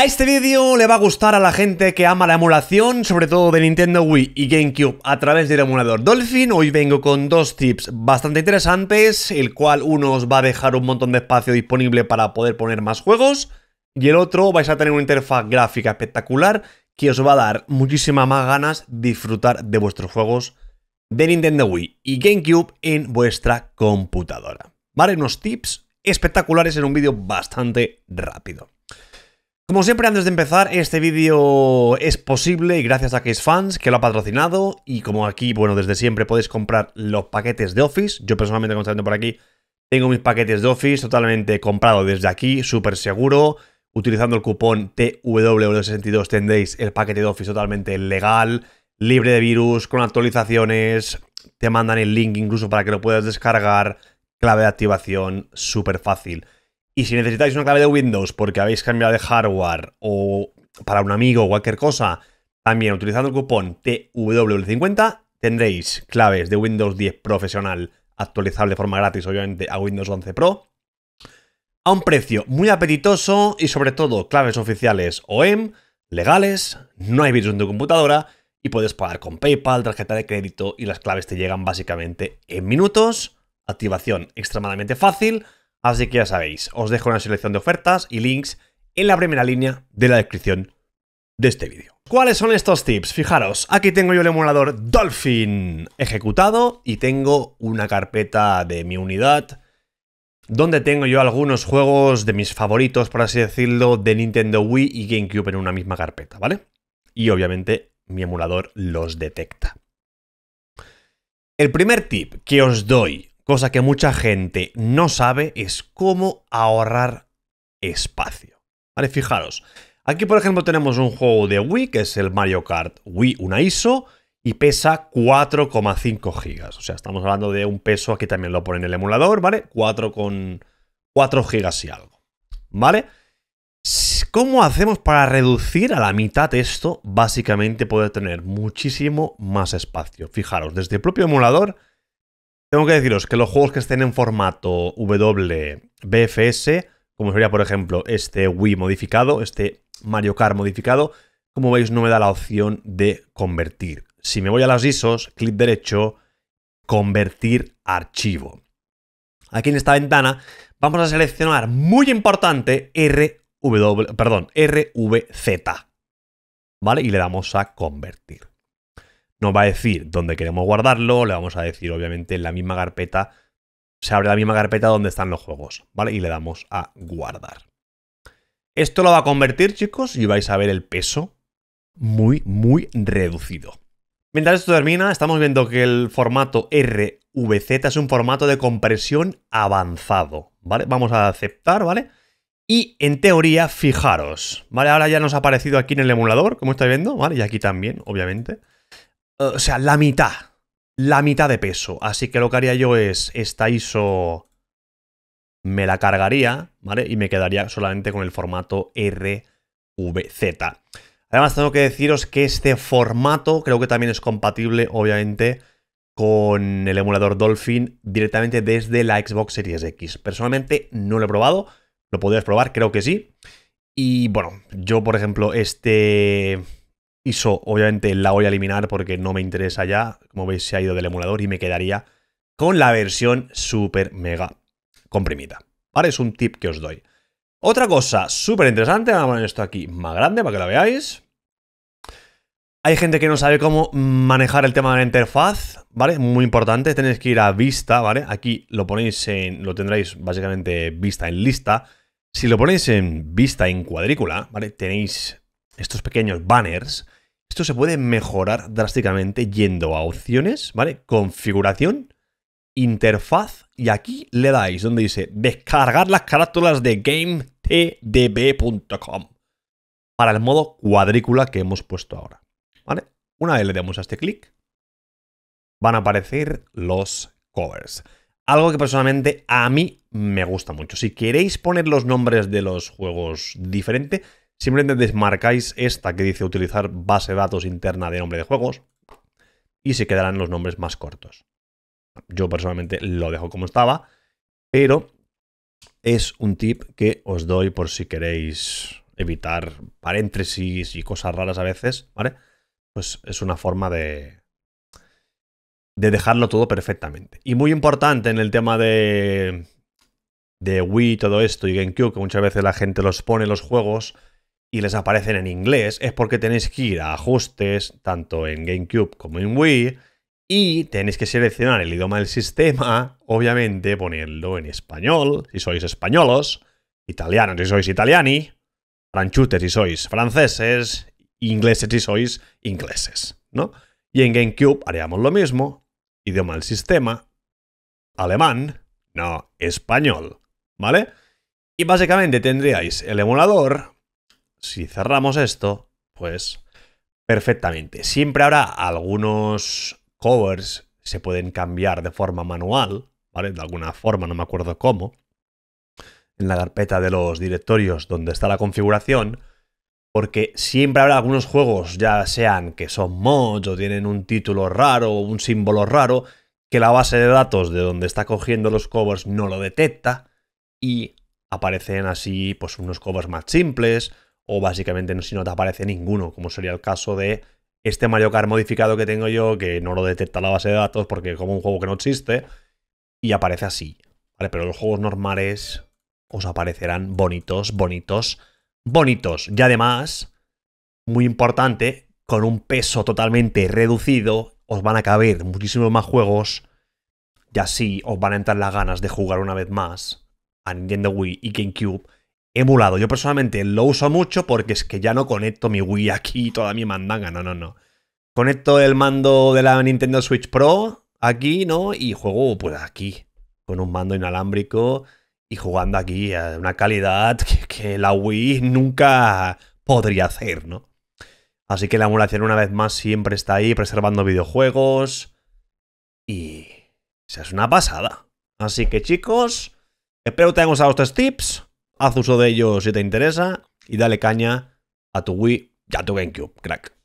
A este vídeo le va a gustar a la gente que ama la emulación, sobre todo de Nintendo Wii y GameCube a través del emulador Dolphin. Hoy vengo con dos tips bastante interesantes, el cual uno os va a dejar un montón de espacio disponible para poder poner más juegos y el otro vais a tener una interfaz gráfica espectacular que os va a dar muchísimas más ganas de disfrutar de vuestros juegos de Nintendo Wii y GameCube en vuestra computadora. ¿Vale? Unos tips espectaculares en un vídeo bastante rápido. Como siempre, antes de empezar, este vídeo es posible y gracias a es Fans, que lo ha patrocinado. Y como aquí, bueno, desde siempre podéis comprar los paquetes de Office. Yo personalmente, constantemente por aquí, tengo mis paquetes de Office totalmente comprado desde aquí, súper seguro. Utilizando el cupón tw 62 tendréis el paquete de Office totalmente legal, libre de virus, con actualizaciones. Te mandan el link incluso para que lo puedas descargar. Clave de activación, súper fácil. Y si necesitáis una clave de Windows porque habéis cambiado de hardware o para un amigo o cualquier cosa, también utilizando el cupón TWL50 tendréis claves de Windows 10 profesional actualizable de forma gratis, obviamente, a Windows 11 Pro. A un precio muy apetitoso y sobre todo claves oficiales OEM, legales, no hay virus en tu computadora y puedes pagar con PayPal, tarjeta de crédito y las claves te llegan básicamente en minutos. Activación extremadamente fácil Así que ya sabéis, os dejo una selección de ofertas y links en la primera línea de la descripción de este vídeo. ¿Cuáles son estos tips? Fijaros, aquí tengo yo el emulador Dolphin ejecutado y tengo una carpeta de mi unidad donde tengo yo algunos juegos de mis favoritos, por así decirlo, de Nintendo Wii y GameCube en una misma carpeta, ¿vale? Y obviamente mi emulador los detecta. El primer tip que os doy cosa que mucha gente no sabe es cómo ahorrar espacio. Vale, fijaros. Aquí, por ejemplo, tenemos un juego de Wii, que es el Mario Kart Wii, una ISO, y pesa 4,5 gigas. O sea, estamos hablando de un peso, aquí también lo pone en el emulador, ¿vale? 4, con 4 gigas y algo, ¿vale? ¿Cómo hacemos para reducir a la mitad esto? Básicamente puede tener muchísimo más espacio. Fijaros, desde el propio emulador tengo que deciros que los juegos que estén en formato WBFS, como sería por ejemplo este Wii modificado, este Mario Kart modificado, como veis no me da la opción de convertir. Si me voy a las ISOs, clic derecho, convertir archivo. Aquí en esta ventana vamos a seleccionar, muy importante, RW, perdón, RVZ. ¿Vale? Y le damos a convertir nos va a decir dónde queremos guardarlo, le vamos a decir obviamente en la misma carpeta, se abre la misma carpeta donde están los juegos, ¿vale? Y le damos a guardar. Esto lo va a convertir, chicos, y vais a ver el peso muy, muy reducido. Mientras esto termina, estamos viendo que el formato RVZ es un formato de compresión avanzado, ¿vale? Vamos a aceptar, ¿vale? Y en teoría, fijaros, ¿vale? Ahora ya nos ha aparecido aquí en el emulador, como estáis viendo, ¿vale? Y aquí también, obviamente. Eh, o sea, la mitad. La mitad de peso. Así que lo que haría yo es esta ISO me la cargaría, ¿vale? Y me quedaría solamente con el formato RVZ. Además, tengo que deciros que este formato creo que también es compatible, obviamente, con el emulador Dolphin directamente desde la Xbox Series X. Personalmente no lo he probado, lo podrías probar, creo que sí. Y bueno, yo por ejemplo, este ISO, obviamente la voy a eliminar porque no me interesa ya. Como veis, se ha ido del emulador y me quedaría con la versión super mega comprimida. Vale, es un tip que os doy. Otra cosa súper interesante, vamos a poner esto aquí más grande para que lo veáis. Hay gente que no sabe cómo manejar el tema de la interfaz, ¿vale? Muy importante, tenéis que ir a vista, ¿vale? Aquí lo ponéis en, lo tendréis básicamente vista en lista. Si lo ponéis en vista en cuadrícula, ¿vale? Tenéis estos pequeños banners, esto se puede mejorar drásticamente yendo a opciones, ¿vale? Configuración, interfaz, y aquí le dais donde dice descargar las carátulas de gametdb.com para el modo cuadrícula que hemos puesto ahora, ¿vale? Una vez le damos a este clic, van a aparecer los covers. Algo que personalmente a mí me gusta mucho. Si queréis poner los nombres de los juegos diferente, Simplemente desmarcáis esta que dice utilizar base de datos interna de nombre de juegos y se quedarán los nombres más cortos. Yo personalmente lo dejo como estaba, pero es un tip que os doy por si queréis evitar paréntesis y cosas raras a veces, ¿vale? Pues es una forma de, de dejarlo todo perfectamente. Y muy importante en el tema de, de Wii, todo esto y GameCube, que muchas veces la gente los pone en los juegos y les aparecen en inglés es porque tenéis que ir a ajustes, tanto en GameCube como en Wii, y tenéis que seleccionar el idioma del sistema, obviamente poniendo en español, si sois españolos, italianos si sois italiani, franchutes si sois franceses, ingleses si sois ingleses, ¿no? Y en GameCube haríamos lo mismo, idioma del sistema, alemán, no, español, ¿vale? Y básicamente tendríais el emulador si cerramos esto, pues perfectamente. Siempre habrá algunos covers se pueden cambiar de forma manual, ¿vale? De alguna forma, no me acuerdo cómo. En la carpeta de los directorios donde está la configuración, porque siempre habrá algunos juegos, ya sean que son mods o tienen un título raro o un símbolo raro, que la base de datos de donde está cogiendo los covers no lo detecta y aparecen así pues unos covers más simples o básicamente no, si no te aparece ninguno, como sería el caso de este Mario Kart modificado que tengo yo, que no lo detecta la base de datos porque es como un juego que no existe, y aparece así. pero los juegos normales os aparecerán bonitos, bonitos, bonitos. Y además, muy importante, con un peso totalmente reducido, os van a caber muchísimos más juegos y así os van a entrar las ganas de jugar una vez más a Nintendo Wii y GameCube emulado. Yo personalmente lo uso mucho porque es que ya no conecto mi Wii aquí y toda mi mandanga. No, no, no. Conecto el mando de la Nintendo Switch Pro aquí, ¿no? Y juego pues aquí, con un mando inalámbrico y jugando aquí a una calidad que, la Wii nunca podría hacer, ¿no? Así que la emulación una vez más siempre está ahí preservando videojuegos y... O sea, es una pasada. Así que chicos, espero que te hayan gustado estos tips haz uso de ello si te interesa y dale caña a tu Wii y a tu GameCube, crack.